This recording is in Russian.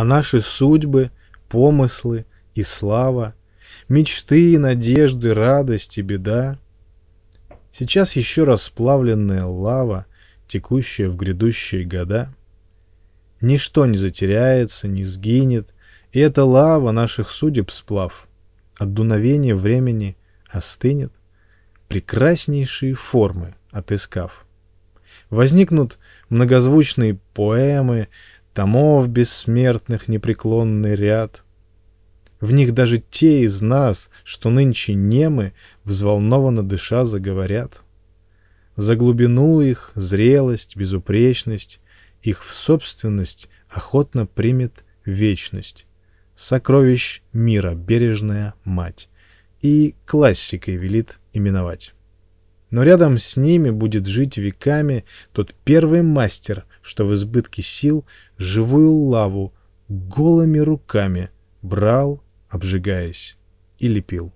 а наши судьбы, помыслы и слава, мечты, надежды, радость и беда. Сейчас еще расплавленная лава, текущая в грядущие года. Ничто не затеряется, не сгинет, и эта лава наших судеб сплав. От дуновения времени остынет, прекраснейшие формы отыскав. Возникнут многозвучные поэмы, Томов бессмертных непреклонный ряд. В них даже те из нас, что нынче немы, взволнованно дыша заговорят. За глубину их, зрелость, безупречность, их в собственность охотно примет вечность. Сокровищ мира бережная мать. И классикой велит именовать. Но рядом с ними будет жить веками тот первый мастер что в избытке сил живую лаву голыми руками брал, обжигаясь, и лепил.